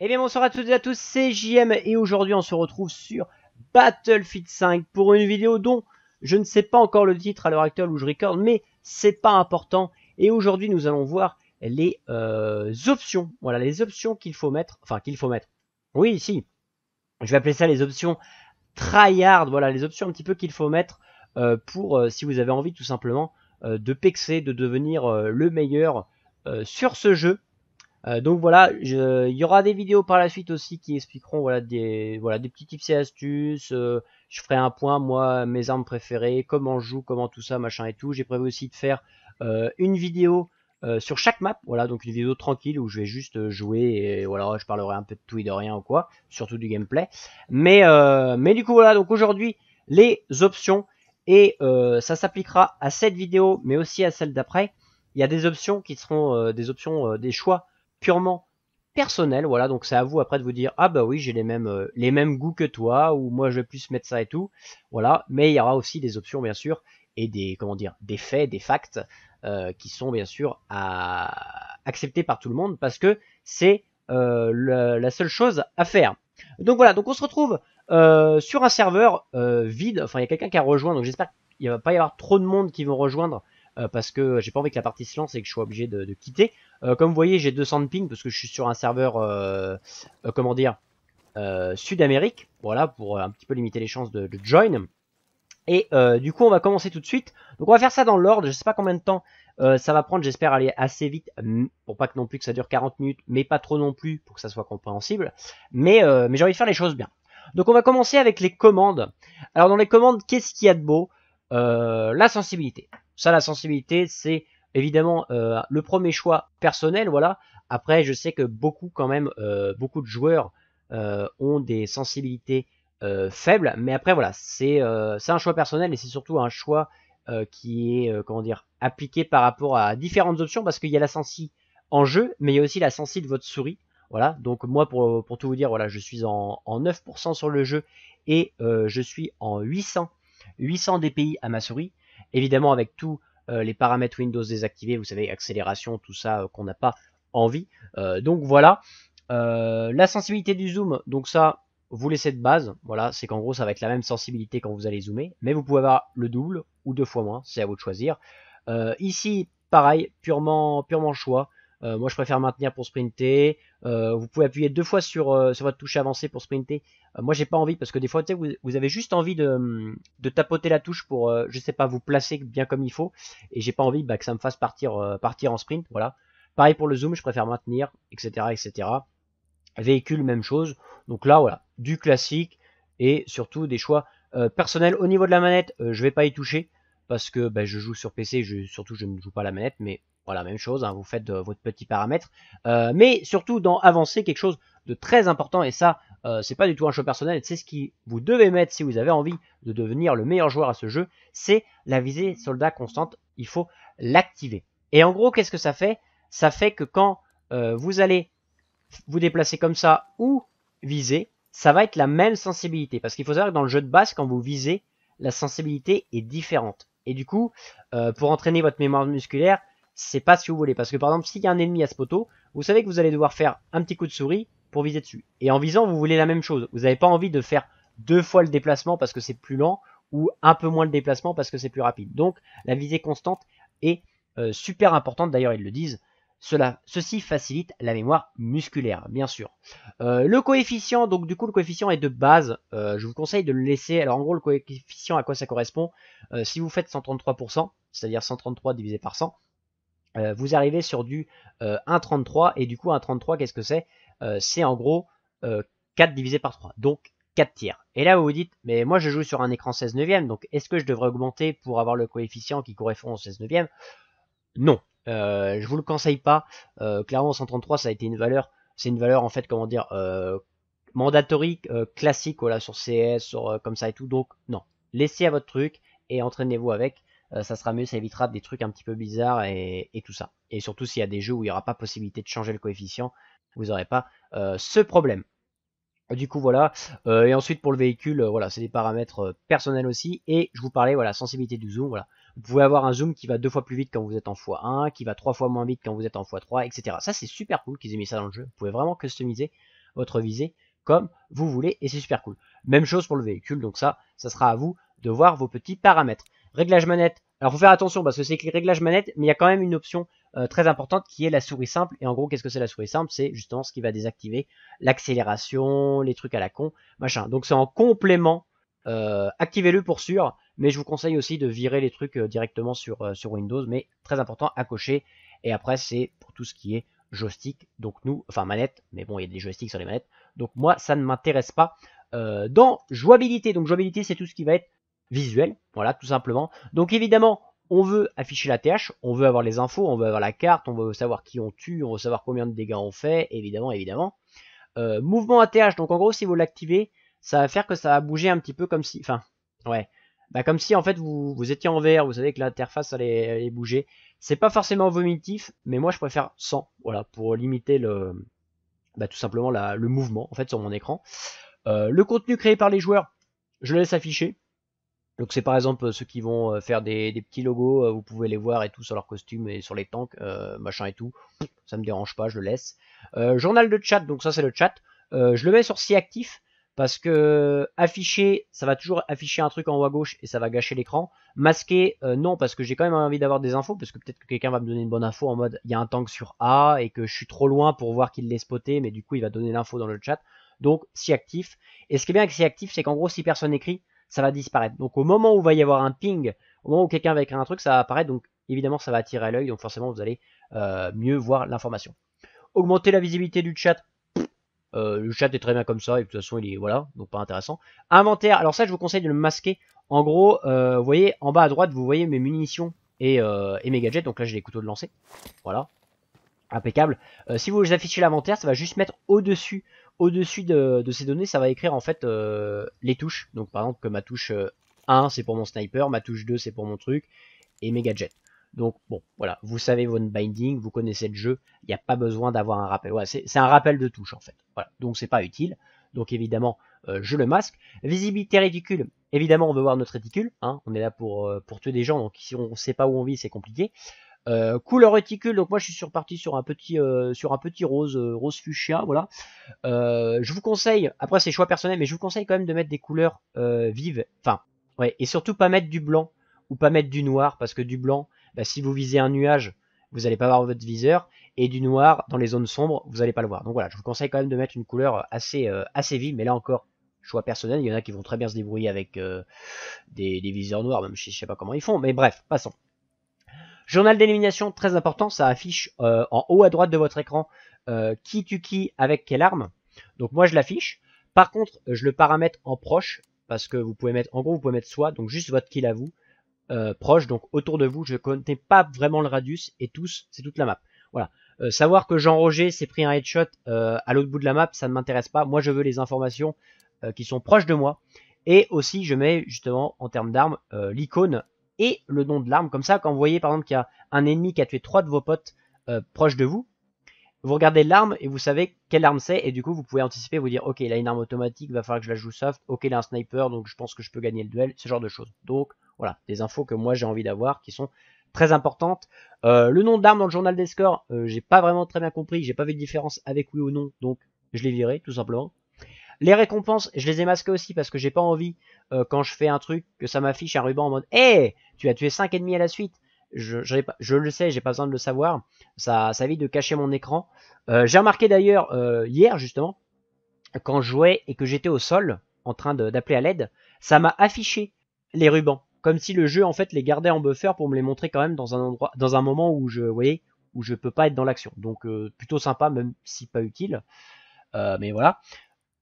Eh bien bonsoir à toutes et à tous, c'est JM et aujourd'hui on se retrouve sur Battlefield 5 pour une vidéo dont je ne sais pas encore le titre à l'heure actuelle où je recorde mais c'est pas important et aujourd'hui nous allons voir les euh, options, voilà les options qu'il faut mettre, enfin qu'il faut mettre, oui si, je vais appeler ça les options tryhard, voilà les options un petit peu qu'il faut mettre euh, pour euh, si vous avez envie tout simplement de pexer, de devenir le meilleur sur ce jeu euh, donc voilà, il y aura des vidéos par la suite aussi qui expliqueront voilà des voilà des petits tips et astuces. Euh, je ferai un point moi mes armes préférées, comment je joue, comment tout ça machin et tout. J'ai prévu aussi de faire euh, une vidéo sur chaque map, voilà donc une vidéo tranquille où je vais juste jouer et voilà je parlerai un peu de tout et de rien ou quoi, surtout du gameplay. Mais mais du coup voilà donc aujourd'hui les options et ça s'appliquera à cette vidéo mais aussi à celle d'après. Il y a des options qui seront des options des choix purement personnel, voilà, donc c'est à vous après de vous dire ah bah oui j'ai les mêmes euh, les mêmes goûts que toi ou moi je vais plus mettre ça et tout, voilà, mais il y aura aussi des options bien sûr et des comment dire des faits, des facts euh, qui sont bien sûr à accepter par tout le monde parce que c'est euh, la seule chose à faire. Donc voilà, donc on se retrouve sur un serveur vide, enfin il y a quelqu'un qui a rejoint, donc j'espère qu'il va pas y avoir trop de monde qui vont rejoindre euh, parce que j'ai pas envie que la partie se lance et que je sois obligé de, quitter. Euh, comme vous voyez, j'ai 200 de ping parce que je suis sur un serveur, euh, comment dire, Sud-Amérique, voilà, pour un petit peu limiter les chances de, join. Et du coup, on va commencer tout de suite. Donc on va faire ça dans l'ordre, je sais pas combien de temps ça va prendre, j'espère aller assez vite, pour pas que non plus que ça dure 40 minutes, mais pas trop non plus, pour que ça soit compréhensible. Mais, mais j'ai envie de faire les choses bien. Donc on va commencer avec les commandes. Alors dans les commandes, qu'est-ce qu'il y a de beau La sensibilité ça, la sensibilité, c'est évidemment euh, le premier choix personnel. Voilà. Après, je sais que beaucoup, quand même, euh, beaucoup de joueurs euh, ont des sensibilités faibles. Mais après, voilà, c'est un choix personnel et c'est surtout un choix qui est, comment dire, appliqué par rapport à différentes options parce qu'il y a la sensi en jeu, mais il y a aussi la sensi de votre souris. Voilà, donc moi pour, tout vous dire, voilà, je suis en, en 9% sur le jeu et je suis en 800, 800 DPI à ma souris évidemment avec tous euh, les paramètres Windows désactivés, vous savez, accélération, tout ça euh, qu'on n'a pas envie. Euh, donc voilà, la sensibilité du zoom, donc ça, vous laissez de base, voilà, c'est qu'en gros, ça va être la même sensibilité quand vous allez zoomer, mais vous pouvez avoir le double ou deux fois moins, c'est à vous de choisir. ici, pareil, purement, purement choix. Euh, moi, je préfère maintenir pour sprinter. Euh, vous pouvez appuyer deux fois sur, euh, sur votre touche avancée pour sprinter. moi, j'ai pas envie parce que des fois, vous, avez juste envie de, de tapoter la touche pour, je sais pas, vous placer bien comme il faut. Et j'ai pas envie bah, que ça me fasse partir, partir en sprint. Voilà. Pareil pour le zoom, je préfère maintenir, etc., etc. Véhicule, même chose. Donc là, voilà, du classique et surtout des choix personnels. Au niveau de la manette, je vais pas y toucher parce que bah, je joue sur PC. Je, surtout, je ne joue pas la manette, mais voilà, même chose, hein, vous faites euh, votre petit paramètre. Euh, mais surtout, dans avancer, quelque chose de très important, et ça, euh, c'est pas du tout un choix personnel, c'est ce qui vous devez mettre si vous avez envie de devenir le meilleur joueur à ce jeu, c'est la visée soldat constante, il faut l'activer. Et en gros, qu'est-ce que ça fait Ça fait que quand vous allez vous déplacer comme ça ou viser, ça va être la même sensibilité. Parce qu'il faut savoir que dans le jeu de base, quand vous visez, la sensibilité est différente. Et du coup, pour entraîner votre mémoire musculaire, c'est pas si vous voulez. Parce que par exemple, s'il y a un ennemi à ce poteau, vous savez que vous allez devoir faire un petit coup de souris pour viser dessus. Et en visant, vous voulez la même chose. Vous n'avez pas envie de faire deux fois le déplacement parce que c'est plus lent ou un peu moins le déplacement parce que c'est plus rapide. Donc la visée constante est euh, super importante, d'ailleurs ils le disent. Cela, ceci facilite la mémoire musculaire, bien sûr. Euh, le coefficient, donc du coup le coefficient est de base, euh, je vous conseille de le laisser. Alors en gros le coefficient à quoi ça correspond Si vous faites 133%, c'est-à-dire 133 divisé par 100, euh, vous arrivez sur du 1,33 euh, et du coup 1,33 qu'est-ce que c'est euh, C'est en gros 4 divisé par 3, donc 4 tiers. Et là vous vous dites, mais moi je joue sur un écran 16 neuvième, donc est-ce que je devrais augmenter pour avoir le coefficient qui correspond au 16 neuvième Non, je vous le conseille pas. clairement 133 ça a été une valeur, c'est une valeur en fait comment dire mandatorique classique voilà sur CS, comme ça et tout, donc non. Laissez à votre truc et entraînez-vous avec. Euh, ça sera mieux, ça évitera des trucs un petit peu bizarres et, tout ça. Et surtout s'il y a des jeux où il n'y aura pas possibilité de changer le coefficient, vous n'aurez pas euh, ce problème. Du coup voilà, euh, et ensuite pour le véhicule, voilà, c'est des paramètres personnels aussi, et je vous parlais, voilà, sensibilité du zoom, voilà. Vous pouvez avoir un zoom qui va deux fois plus vite quand vous êtes en x1, qui va trois fois moins vite quand vous êtes en x3, etc. Ça c'est super cool qu'ils aient mis ça dans le jeu, vous pouvez vraiment customiser votre visée comme vous voulez, et c'est super cool. Même chose pour le véhicule, donc ça, ça sera à vous de voir vos petits paramètres. Réglage manette. Alors faut faire attention parce que c'est écrit réglage manette, mais il y a quand même une option euh, très importante qui est la souris simple. Et en gros, qu'est-ce que c'est la souris simple C'est justement ce qui va désactiver l'accélération, les trucs à la con, machin. Donc c'est en complément. Euh, activez-le pour sûr, mais je vous conseille aussi de virer les trucs euh, directement sur, sur Windows, mais très important à cocher. Et après, c'est pour tout ce qui est joystick, donc nous, enfin manette, mais bon, il y a des joysticks sur les manettes. Donc moi, ça ne m'intéresse pas. dans jouabilité. Donc jouabilité, c'est tout ce qui va être visuel, voilà, tout simplement. Donc évidemment, on veut afficher la TH, on veut avoir les infos, on veut avoir la carte, on veut savoir qui on tue, on veut savoir combien de dégâts on fait, évidemment, évidemment. Euh, mouvement ATH, donc en gros, si vous l'activez, ça va faire que ça va bouger un petit peu comme si... Enfin, ouais. Bah comme si en fait vous, vous étiez en VR, vous savez que l'interface allait, bouger. C'est pas forcément vomitif, mais moi je préfère 100, voilà, pour limiter le, bah, tout simplement le mouvement en fait sur mon écran. Euh, le contenu créé par les joueurs, je le laisse afficher, donc c'est par exemple euh, ceux qui vont euh, faire des, petits logos, euh, vous pouvez les voir et tout sur leurs costumes et sur les tanks, machin et tout. Ça me dérange pas, je le laisse. journal de chat, donc ça c'est le chat. je le mets sur si actif parce que afficher, ça va toujours afficher un truc en haut à gauche et ça va gâcher l'écran. Masquer, non, parce que j'ai quand même envie d'avoir des infos, parce que peut-être que quelqu'un va me donner une bonne info en mode il y a un tank sur A et que je suis trop loin pour voir qu'il l'ait spoté, mais du coup il va donner l'info dans le chat. Donc si actif. Et ce qui est bien avec si actif, c'est qu'en gros si personne écrit, ça va disparaître. Donc au moment où va y avoir un ping, au moment où quelqu'un va écrire un truc, ça va apparaître. Donc évidemment, ça va attirer l'œil. Donc forcément, vous allez euh, mieux voir l'information. Augmenter la visibilité du chat. Euh, le chat est très bien comme ça. Et de toute façon, il est voilà, donc pas intéressant. Inventaire. Alors ça, je vous conseille de le masquer. En gros, euh, vous voyez en bas à droite, vous voyez mes munitions et, mes gadgets. Donc là, j'ai les couteaux de lancer. Voilà, impeccable. si vous affichez l'inventaire, ça va juste mettre au-dessus au-dessus de, ces données, ça va écrire en fait euh, les touches. Donc par exemple que ma touche 1 euh, c'est pour mon sniper, ma touche 2 c'est pour mon truc, et mes gadgets. Donc bon, voilà, vous savez votre binding, vous connaissez le jeu, il n'y a pas besoin d'avoir un rappel. Ouais, c'est un rappel de touche en fait. Voilà, donc c'est pas utile. Donc évidemment, euh, je le masque. Visibilité réticule, évidemment on veut voir notre réticule, hein. on est là pour, pour tuer des gens, donc si on ne sait pas où on vit, c'est compliqué. Euh, couleur réticule, donc moi je suis reparti sur un petit, euh, sur un petit rose, euh, rose fuchsia, voilà. je vous conseille, après c'est choix personnel, mais je vous conseille quand même de mettre des couleurs vives, enfin, ouais, et surtout pas mettre du blanc ou pas mettre du noir, parce que du blanc, bah, si vous visez un nuage, vous allez pas voir votre viseur, et du noir dans les zones sombres, vous allez pas le voir. Donc voilà, je vous conseille quand même de mettre une couleur assez, assez vive, mais là encore, choix personnel, il y en a qui vont très bien se débrouiller avec des, des viseurs noirs, même si je sais pas comment ils font, mais bref, passons. Journal d'élimination, très important, ça affiche euh, en haut à droite de votre écran euh, qui tu qui avec quelle arme. Donc moi je l'affiche. Par contre, je le paramètre en proche, parce que vous pouvez mettre, en gros, vous pouvez mettre soit, donc juste votre kill à vous, euh, proche, donc autour de vous, je ne connais pas vraiment le radius, et tous, c'est toute la map. Voilà. savoir que Jean-Roger s'est pris un headshot à l'autre bout de la map, ça ne m'intéresse pas. Moi, je veux les informations qui sont proches de moi. Et aussi, je mets justement en termes d'armes l'icône et le nom de l'arme. Comme ça, quand vous voyez par exemple qu'il y a un ennemi qui a tué trois de vos potes euh, proches de vous, vous regardez l'arme et vous savez quelle arme c'est, et du coup vous pouvez anticiper, vous dire ok, il a une arme automatique, va falloir que je la joue soft, ok, il a un sniper, donc je pense que je peux gagner le duel, ce genre de choses. Donc voilà, des infos que moi j'ai envie d'avoir qui sont très importantes. Euh, le nom d'arme dans le journal des scores, euh, j'ai pas vraiment très bien compris, j'ai pas vu de différence avec oui ou non, donc je l'ai viré tout simplement. Les récompenses, je les ai masquées aussi parce que j'ai pas envie, euh, quand je fais un truc, que ça m'affiche un ruban en mode Eh, tu as tué 5 ennemis à la suite. Je, le sais, j'ai pas besoin de le savoir. Ça, ça évite de cacher mon écran. Euh, j'ai remarqué d'ailleurs euh, hier, justement, quand je jouais et que j'étais au sol en train d'appeler à l'aide, ça m'a affiché les rubans. Comme si le jeu en fait les gardait en buffer pour me les montrer quand même dans un endroit, dans un moment où je, voyez, où je peux pas être dans l'action. Donc plutôt sympa, même si pas utile. mais voilà.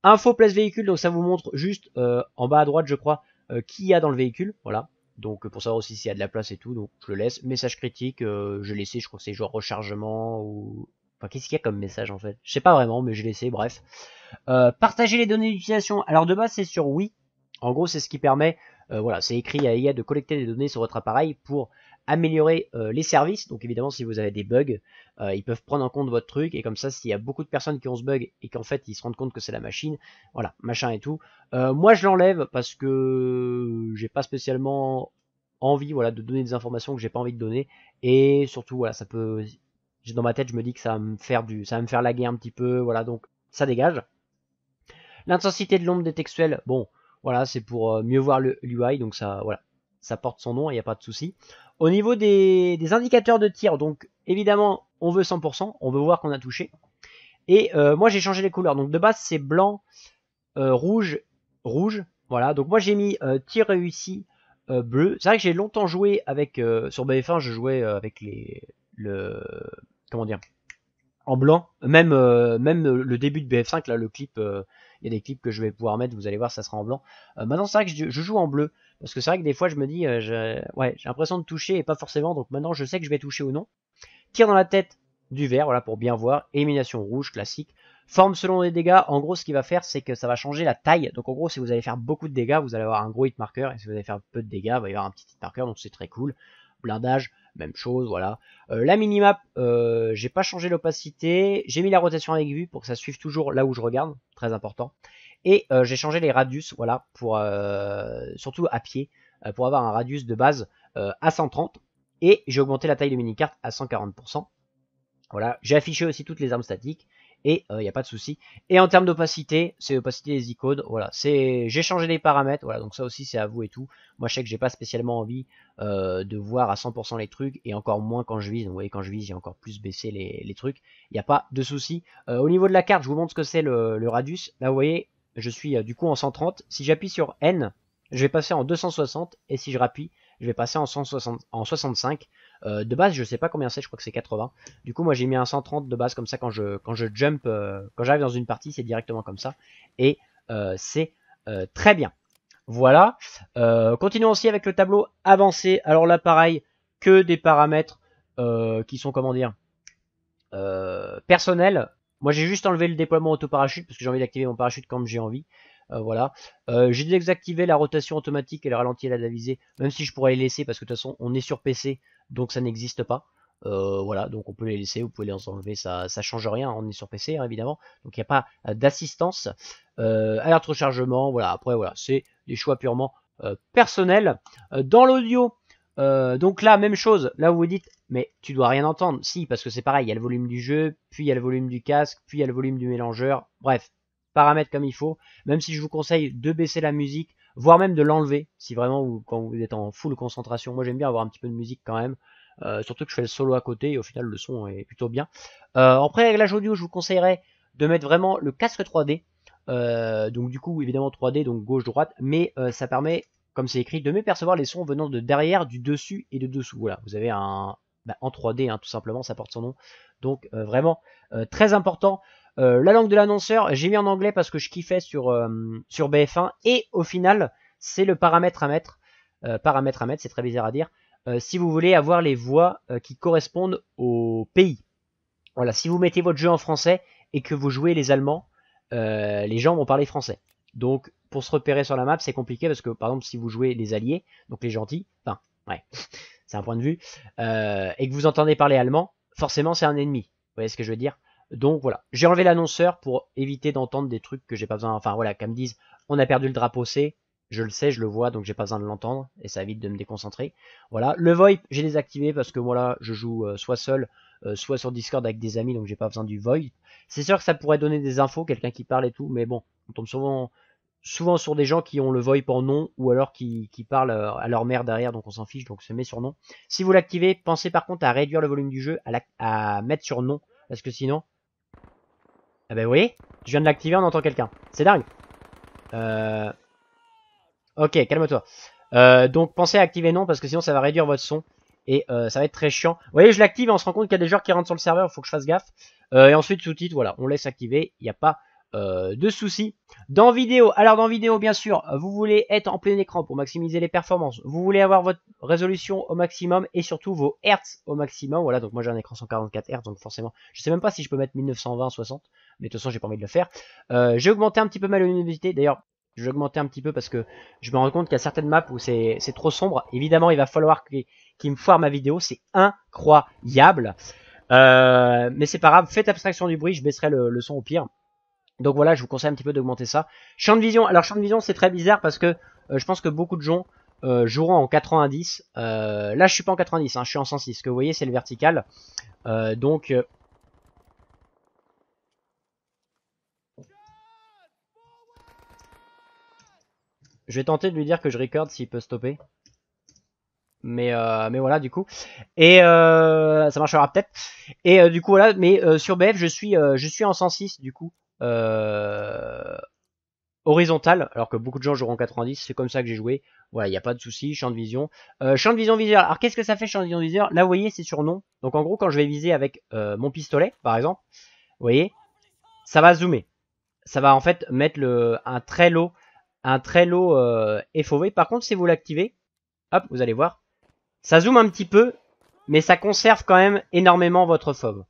Info place véhicule, donc ça vous montre juste euh, en bas à droite, je crois, qui euh, qui y a dans le véhicule. Voilà. Donc pour savoir aussi s'il y a de la place et tout, donc je le laisse. Message critique, euh, je l'ai laissé, je crois que c'est genre rechargement ou... Enfin, qu'est-ce qu'il y a comme message en fait Je sais pas vraiment, mais je l'ai laissé, bref. partager les données d'utilisation. Alors de base, c'est sur oui. En gros, c'est ce qui permet, voilà, c'est écrit à IA de collecter des données sur votre appareil pour améliorer euh, les services. Donc évidemment, si vous avez des bugs, euh, ils peuvent prendre en compte votre truc. Et comme ça, s'il y a beaucoup de personnes qui ont ce bug et qu'en fait, ils se rendent compte que c'est la machine, voilà, machin et tout. Euh, moi, je l'enlève parce que j'ai pas spécialement envie voilà, de donner des informations que j'ai pas envie de donner. Et surtout, voilà, ça peut... Dans ma tête, je me dis que ça va me faire du, ça me faire laguer un petit peu, voilà, donc ça dégage. L'intensité de l'ombre des textuels, bon, voilà, c'est pour mieux voir l'UI, donc ça, voilà, ça porte son nom, il n'y a pas de souci. Au niveau des, indicateurs de tir, donc évidemment, on veut 100%, on veut voir qu'on a touché. Et euh, moi, j'ai changé les couleurs. Donc de base, c'est blanc, euh, rouge, rouge. Voilà, donc moi j'ai mis euh, tir réussi bleu. C'est vrai que j'ai longtemps joué avec... sur BF1, je jouais avec les... Le, comment dire en blanc, même, même le début de BF5, là, le clip il y a des clips que je vais pouvoir mettre, vous allez voir, ça sera en blanc. Euh, maintenant, c'est vrai que je, joue en bleu, parce que c'est vrai que des fois, je me dis, euh, ouais, j'ai l'impression de toucher et pas forcément, donc maintenant, je sais que je vais toucher ou non. Tire dans la tête du vert, voilà, pour bien voir. Élimination rouge, classique. Forme selon les dégâts, en gros, ce qu'il va faire, c'est que ça va changer la taille. Donc, en gros, si vous allez faire beaucoup de dégâts, vous allez avoir un gros hit marker, et si vous allez faire peu de dégâts, il va y avoir un petit hit marker, donc c'est très cool blindage, même chose, voilà. Euh, la minimap, euh, j'ai pas changé l'opacité, j'ai mis la rotation avec vue pour que ça suive toujours là où je regarde, très important. Et euh, j'ai changé les radius, voilà, pour surtout à pied, pour avoir un radius de base à 130. Et j'ai augmenté la taille de cartes à 140%. Voilà, j'ai affiché aussi toutes les armes statiques et il euh, n'y a pas de souci. Et en termes d'opacité, c'est l'opacité des icônes. Voilà, c'est j'ai changé les paramètres. Voilà, donc ça aussi c'est à vous et tout. Moi je sais que j'ai pas spécialement envie euh, de voir à 100% les trucs et encore moins quand je vise. vous voyez quand je vise, j'ai encore plus baissé les, trucs. Il n'y a pas de souci. Euh, au niveau de la carte, je vous montre ce que c'est le, radius. Là vous voyez, je suis du coup en 130. Si j'appuie sur N, je vais passer en 260 et si je rappuie, je vais passer en, 160, en 65. Euh, de base, je sais pas combien c'est, je crois que c'est 80. Du coup, moi j'ai mis un 130 de base comme ça quand je, quand je jump, euh, quand j'arrive dans une partie, c'est directement comme ça. Et euh, c'est très bien. Voilà. continuons aussi avec le tableau avancé. Alors là, pareil, que des paramètres qui sont, comment dire, personnels. Moi j'ai juste enlevé le déploiement auto-parachute parce que j'ai envie d'activer mon parachute quand j'ai envie. voilà. j'ai désactivé la rotation automatique et le ralenti à la visée, même si je pourrais les laisser parce que de toute façon on est sur PC, donc ça n'existe pas. Euh, voilà, donc on peut les laisser, vous pouvez les enlever, ça, ça change rien, on est sur PC hein, évidemment, donc il n'y a pas euh, d'assistance. Euh, alerte rechargement, voilà, après voilà, c'est des choix purement euh, personnels. dans l'audio, donc là, même chose, là vous vous dites, mais tu dois rien entendre, si, parce que c'est pareil, il y a le volume du jeu, puis il y a le volume du casque, puis il y a le volume du mélangeur, bref, paramètres comme il faut, même si je vous conseille de baisser la musique, voire même de l'enlever, si vraiment vous, quand vous êtes en full concentration. Moi j'aime bien avoir un petit peu de musique quand même, euh, surtout que je fais le solo à côté, et au final le son est plutôt bien. Euh, en pré-réglage audio, je vous conseillerais de mettre vraiment le casque 3D, euh, donc du coup évidemment 3D, donc gauche-droite, mais ça permet, comme c'est écrit, de mieux percevoir les sons venant de derrière, du dessus et de dessous. Voilà, vous avez un... Bah, en 3D, hein, tout simplement, ça porte son nom. Donc vraiment très important euh, la langue de l'annonceur, j'ai mis en anglais parce que je kiffais sur, euh, sur BF1. Et au final, c'est le paramètre à mettre. Euh, paramètre à mettre, c'est très bizarre à dire. si vous voulez avoir les voix qui correspondent au pays. Voilà, si vous mettez votre jeu en français et que vous jouez les Allemands, les gens vont parler français. Donc, pour se repérer sur la map, c'est compliqué parce que, par exemple, si vous jouez les Alliés, donc les gentils, enfin, ouais, c'est un point de vue, et que vous entendez parler allemand, forcément, c'est un ennemi. Vous voyez ce que je veux dire donc voilà, j'ai enlevé l'annonceur pour éviter d'entendre des trucs que j'ai pas besoin. Enfin voilà, qu'elles me disent on a perdu le drapeau C, je le sais, je le vois, donc j'ai pas besoin de l'entendre et ça évite de me déconcentrer. Voilà, le VoIP, j'ai désactivé parce que là je joue euh, soit seul, euh, soit sur Discord avec des amis, donc j'ai pas besoin du VoIP. C'est sûr que ça pourrait donner des infos, quelqu'un qui parle et tout, mais bon, on tombe souvent sur des gens qui ont le VoIP en nom ou alors qui, qui parlent euh, à leur mère derrière, donc on s'en fiche, donc se met sur nom. Si vous l'activez, pensez par contre à réduire le volume du jeu, à, à mettre sur nom, parce que sinon, ah bah vous Je viens de l'activer, on entend quelqu'un. C'est dingue. Euh... Ok, calme-toi. Euh, donc, pensez à activer non, parce que sinon, ça va réduire votre son. Et euh, ça va être très chiant. Vous voyez, je l'active et on se rend compte qu'il y a des joueurs qui rentrent sur le serveur, il faut que je fasse gaffe. Euh, et ensuite, sous titres voilà, on laisse activer, il n'y a pas euh, de soucis. Dans vidéo, alors dans vidéo bien sûr, vous voulez être en plein écran pour maximiser les performances, vous voulez avoir votre résolution au maximum et surtout vos hertz au maximum. Voilà, donc moi j'ai un écran 144 hertz, donc forcément, je sais même pas si je peux mettre 1920 60, mais de toute façon j'ai pas envie de le faire. Euh, j'ai augmenté un petit peu ma luminosité, d'ailleurs J'ai augmenté un petit peu parce que je me rends compte qu'il y a certaines maps où c'est trop sombre. Évidemment, il va falloir qu'il me foire ma vidéo, c'est incroyable. Euh, mais c'est pas grave, faites abstraction du bruit, je baisserai le son au pire. Donc voilà, je vous conseille un petit peu d'augmenter ça. Champ de vision, alors champ de vision c'est très bizarre parce que euh, je pense que beaucoup de gens euh, joueront en 90. Euh, là je suis pas en 90, hein, je suis en 106. Ce que vous voyez c'est le vertical. donc... Je vais tenter de lui dire que je record s'il peut stopper. Mais, mais voilà, du coup. Et ça marchera peut-être. Et du coup, voilà, mais sur BF, je suis, je suis en 106, du coup euh, horizontale, alors que beaucoup de gens joueront 90, c'est comme ça que j'ai joué. Voilà, il n'y a pas de souci, champ de vision. Euh, champ de vision viseur, alors qu'est-ce que ça fait champ de vision viseur Là, vous voyez, c'est sur non. Donc en gros, quand je vais viser avec euh, mon pistolet, par exemple, vous voyez, ça va zoomer. Ça va en fait mettre le, un très low, un très low euh, FOV. Par contre, si vous l'activez, hop, vous allez voir, ça zoome un petit peu, mais ça conserve quand même énormément votre FOV.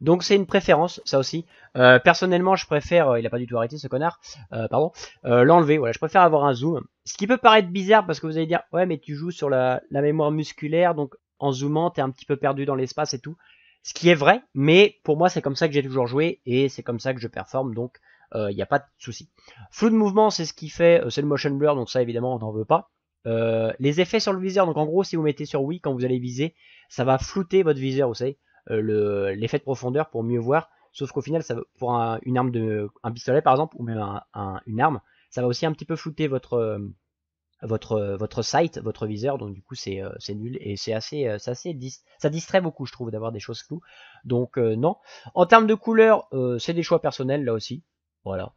Donc c'est une préférence, ça aussi. Euh, personnellement, je préfère, euh, il a pas du tout arrêté ce connard, euh, pardon, l'enlever. Voilà, je préfère avoir un zoom. Ce qui peut paraître bizarre parce que vous allez dire, ouais, mais tu joues sur la, mémoire musculaire, donc en zoomant, t'es un petit peu perdu dans l'espace et tout. Ce qui est vrai, mais pour moi, c'est comme ça que j'ai toujours joué et c'est comme ça que je performe, donc il n'y a pas de souci. Flou de mouvement, c'est ce qui fait, c'est le motion blur, donc ça évidemment, on n'en veut pas. les effets sur le viseur, donc en gros, si vous mettez sur oui quand vous allez viser, ça va flouter votre viseur, vous savez. Euh, l'effet de profondeur pour mieux voir. Sauf qu'au final, ça, pour un, une arme de, un pistolet par exemple, ou même une arme, ça va aussi un petit peu flouter votre, euh, votre, euh, votre sight, votre viseur, donc du coup c'est nul et c'est assez, assez ça distrait beaucoup, je trouve, d'avoir des choses floues. Donc non. En termes de couleurs, c'est des choix personnels là aussi. Voilà.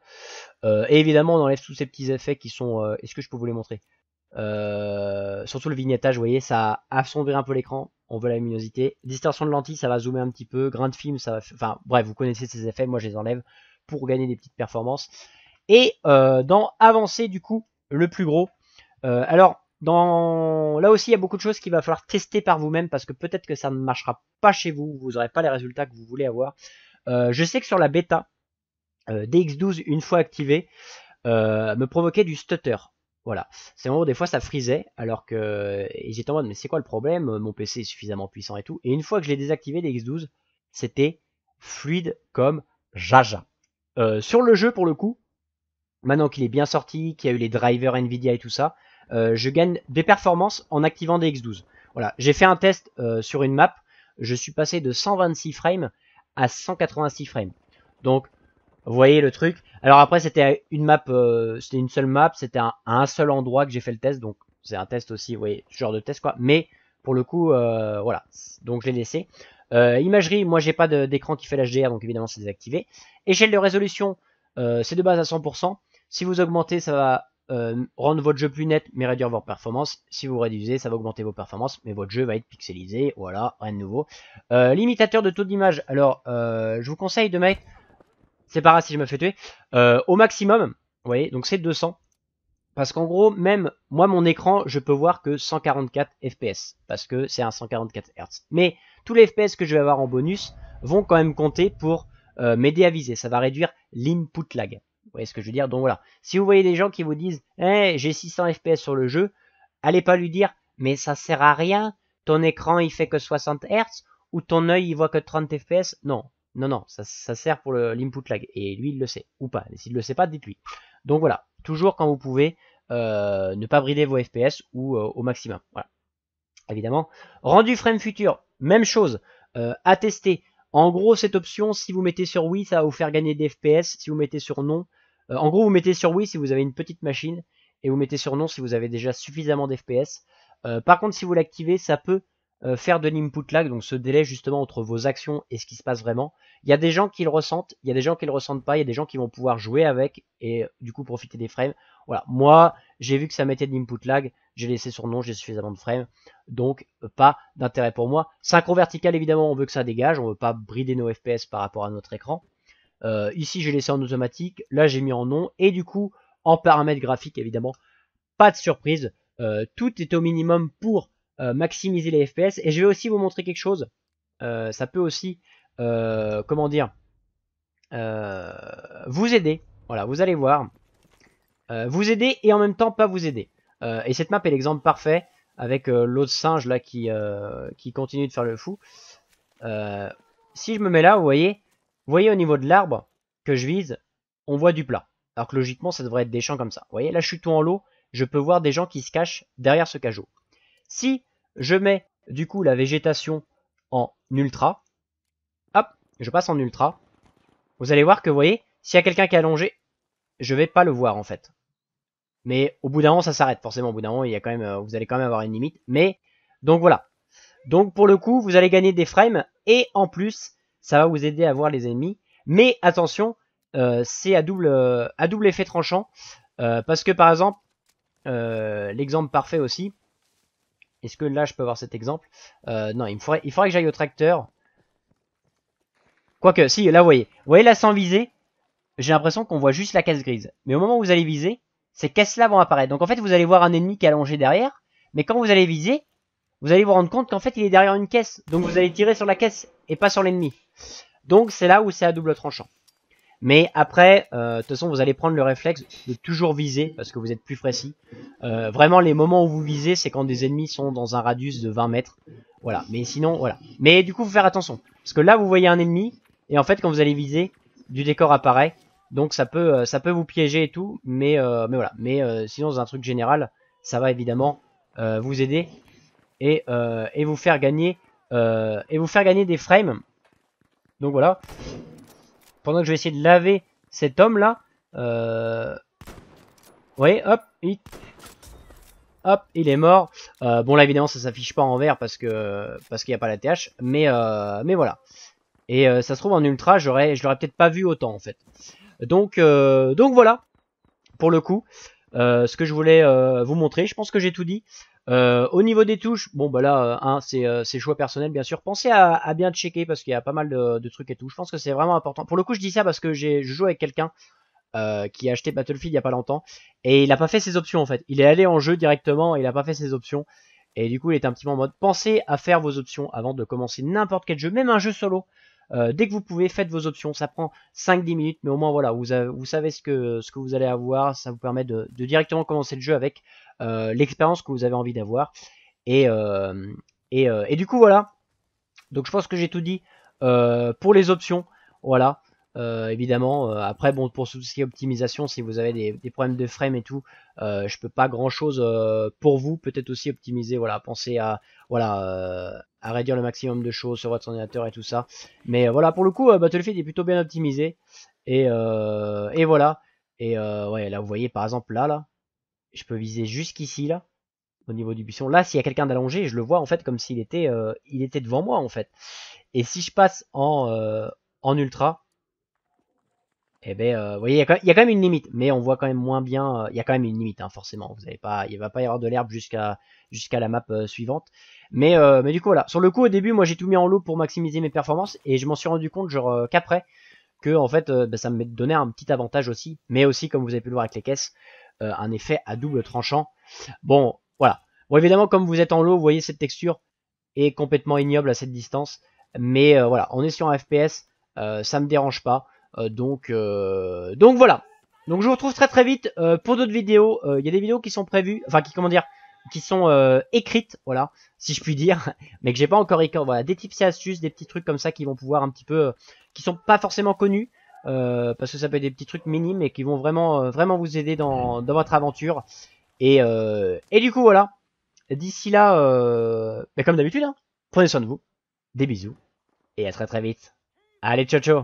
et évidemment, on enlève tous ces petits effets qui sont. Est-ce que je peux vous les montrer euh, surtout le vignettage, vous voyez, ça assombrit un peu l'écran. On veut la luminosité. Distorsion de lentille, ça va zoomer un petit peu. Grain de film, ça va. Enfin, bref, vous connaissez ces effets. Moi, je les enlève pour gagner des petites performances. Et euh, dans avancer, du coup, le plus gros. Euh, alors, dans... là aussi, il y a beaucoup de choses qu'il va falloir tester par vous-même parce que peut-être que ça ne marchera pas chez vous. Vous n'aurez pas les résultats que vous voulez avoir. je sais que sur la bêta DX12, une fois activé me provoquait du stutter. Voilà. C'est moment des fois ça frisait, alors que j'étais en mode mais c'est quoi le problème euh, Mon PC est suffisamment puissant et tout. Et une fois que je l'ai désactivé, des X12, c'était fluide comme jaja. Euh, sur le jeu pour le coup, maintenant qu'il est bien sorti, qu'il y a eu les drivers Nvidia et tout ça, euh, je gagne des performances en activant des X12. Voilà, j'ai fait un test sur une map, je suis passé de 126 frames à 186 frames. Donc vous voyez le truc Alors après, c'était une map, euh, c'était une seule map, c'était un, à un seul endroit que j'ai fait le test, donc c'est un test aussi, vous voyez, ce genre de test quoi. Mais pour le coup, euh, voilà, donc je l'ai laissé. Euh, imagerie, moi j'ai pas d'écran qui fait l'HDR, donc évidemment c'est désactivé. Échelle de résolution, c'est de base à 100%. Si vous augmentez, ça va rendre votre jeu plus net, mais réduire vos performances. Si vous réduisez, ça va augmenter vos performances, mais votre jeu va être pixelisé. Voilà, rien de nouveau. limitateur de taux d'image. Alors, je vous conseille de mettre c'est pas grave si je me fais tuer, euh, au maximum, vous voyez, donc c'est 200. Parce qu'en gros, même moi, mon écran, je peux voir que 144 FPS, parce que c'est un 144 Hz. Mais tous les FPS que je vais avoir en bonus vont quand même compter pour euh, m'aider à viser. Ça va réduire l'input lag. Vous voyez ce que je veux dire Donc voilà, si vous voyez des gens qui vous disent Eh, j'ai 600 FPS sur le jeu », allez pas lui dire « mais ça sert à rien, ton écran il fait que 60 Hz ou ton œil il voit que 30 FPS ». Non, non, non, ça, sert pour l'input lag. Et lui, il le sait, ou pas. Et s'il ne le sait pas, dites-lui. Donc voilà, toujours quand vous pouvez, euh, ne pas brider vos FPS ou euh, au maximum. Voilà. Évidemment. Rendu frame futur, même chose. Euh, à tester. En gros, cette option, si vous mettez sur oui, ça va vous faire gagner des FPS. Si vous mettez sur non, en gros, vous mettez sur oui si vous avez une petite machine et vous mettez sur non si vous avez déjà suffisamment d'FPS. par contre, si vous l'activez, ça peut euh, faire de l'input lag, donc ce délai justement entre vos actions et ce qui se passe vraiment. Il y a des gens qui le ressentent, il y a des gens qui le ressentent pas, il y a des gens qui vont pouvoir jouer avec et euh, du coup profiter des frames. Voilà, moi j'ai vu que ça mettait de l'input lag, j'ai laissé sur non, j'ai suffisamment de frames, donc euh, pas d'intérêt pour moi. Synchro vertical évidemment on veut que ça dégage, on veut pas brider nos FPS par rapport à notre écran. ici j'ai laissé en automatique, là j'ai mis en nom et du coup en paramètres graphiques évidemment, pas de surprise, tout est au minimum pour euh, maximiser les FPS. Et je vais aussi vous montrer quelque chose. Euh, ça peut aussi, euh, comment dire, vous aider. Voilà, vous allez voir. vous aider et en même temps pas vous aider. et cette map est l'exemple parfait avec l'autre singe là qui, qui continue de faire le fou. si je me mets là, vous voyez, vous voyez au niveau de l'arbre que je vise, on voit du plat. Alors que logiquement, ça devrait être des champs comme ça. Vous voyez, là, je suis tout en l'eau. Je peux voir des gens qui se cachent derrière ce cajot. Si je mets du coup la végétation en ultra, hop, je passe en ultra, vous allez voir que vous voyez, s'il y a quelqu'un qui est allongé, je vais pas le voir en fait. Mais au bout d'un moment, ça s'arrête. Forcément, au bout d'un moment, il y a quand même, euh, vous allez quand même avoir une limite. Mais, donc voilà. Donc pour le coup, vous allez gagner des frames. Et en plus, ça va vous aider à voir les ennemis. Mais attention, euh, c'est à double, euh, à double effet tranchant. parce que par exemple, l'exemple parfait aussi, est-ce que là, je peux avoir cet exemple euh, Non, il, faudrait, il que j'aille au tracteur. Quoique, si, là, vous voyez. Vous voyez, là, sans viser, j'ai l'impression qu'on voit juste la caisse grise. Mais au moment où vous allez viser, ces caisses-là vont apparaître. Donc, en fait, vous allez voir un ennemi qui est allongé derrière. Mais quand vous allez viser, vous allez vous rendre compte qu'en fait, il est derrière une caisse. Donc, vous allez tirer sur la caisse et pas sur l'ennemi. Donc, c'est là où c'est à double tranchant. Mais après, euh, de toute façon, vous allez prendre le réflexe de toujours viser parce que vous êtes plus précis. Euh, vraiment, les moments où vous visez, c'est quand des ennemis sont dans un radius de 20 mètres. Voilà, mais sinon, voilà. Mais du coup, vous faire attention. Parce que là, vous voyez un ennemi, et en fait, quand vous allez viser, du décor apparaît. Donc ça peut, euh, ça peut vous piéger et tout, mais, euh, mais voilà. Mais sinon, c'est un truc général, ça va évidemment vous aider et, et, vous faire gagner et vous faire gagner des frames. Donc voilà. Pendant que je vais essayer de laver cet homme là, vous voyez, hop, il hop, il est mort. Euh, bon là évidemment ça s'affiche pas en vert parce que parce qu'il n'y a pas la TH, mais, euh, mais voilà. Et euh, ça se trouve en ultra, j'aurais je l'aurais peut-être pas vu autant en fait. Donc, donc voilà, pour le coup, ce que je voulais vous montrer, je pense que j'ai tout dit. au niveau des touches, bon bah là, hein, c'est choix personnel bien sûr. Pensez à, bien checker parce qu'il y a pas mal de, de, trucs et tout. Je pense que c'est vraiment important. Pour le coup, je dis ça parce que je joue avec quelqu'un euh, qui a acheté Battlefield il y a pas longtemps. Et il n'a pas fait ses options en fait. Il est allé en jeu directement il n'a pas fait ses options. Et du coup, il est un petit peu en mode pensez à faire vos options avant de commencer n'importe quel jeu, même un jeu solo. Euh, dès que vous pouvez, faites vos options. Ça prend 5-10 minutes, mais au moins voilà, vous, vous savez ce que, ce que vous allez avoir. Ça vous permet de, directement commencer le jeu avec euh, l'expérience que vous avez envie d'avoir. et, et, du coup, voilà. Donc je pense que j'ai tout dit pour les options. Voilà. Euh, évidemment. Euh, après, bon, pour tout ce qui est optimisation, si vous avez des, problèmes de frame et tout, euh, je peux pas grand chose pour vous. Peut-être aussi optimiser, voilà, penser à, voilà, à réduire le maximum de choses sur votre ordinateur et tout ça. Mais voilà, pour le coup, Battlefield est plutôt bien optimisé. Et, voilà. Et ouais, là, vous voyez, par exemple, là, là, je peux viser jusqu'ici, là au niveau du buisson. Là, s'il y a quelqu'un d'allongé, je le vois en fait comme s'il était, il était devant moi en fait. Et si je passe en, en ultra, et eh ben, euh, vous voyez, il y, a quand même une limite, mais on voit quand même moins bien. Euh, il y a quand même une limite, hein, forcément. Vous avez pas, il va pas y avoir de l'herbe jusqu'à jusqu'à la map euh, suivante. Mais mais du coup voilà. Sur le coup, au début, moi j'ai tout mis en lot pour maximiser mes performances et je m'en suis rendu compte genre qu'après que en fait bah, ça me donnait un petit avantage aussi, mais aussi comme vous avez pu le voir avec les caisses, un effet à double tranchant. Bon voilà. Bon évidemment comme vous êtes en lot, vous voyez cette texture est complètement ignoble à cette distance, mais voilà, on est sur un FPS, ça me dérange pas. Euh, donc, euh, donc voilà. Donc je vous retrouve très très vite euh, pour d'autres vidéos. Il y a des vidéos qui sont prévues, enfin qui comment dire, qui sont écrites, voilà, si je puis dire, mais que j'ai pas encore écrit. Voilà, des tips et astuces, des petits trucs comme ça qui vont pouvoir un petit peu, qui sont pas forcément connus, parce que ça peut être des petits trucs minimes, Et qui vont vraiment, vraiment vous aider dans, votre aventure. Et, du coup, voilà. D'ici là, mais bah, comme d'habitude, hein, prenez soin de vous, des bisous, et à très très vite. Allez, ciao ciao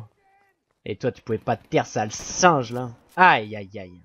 et toi, tu pouvais pas te taire, sale singe, là. Aïe, aïe, aïe.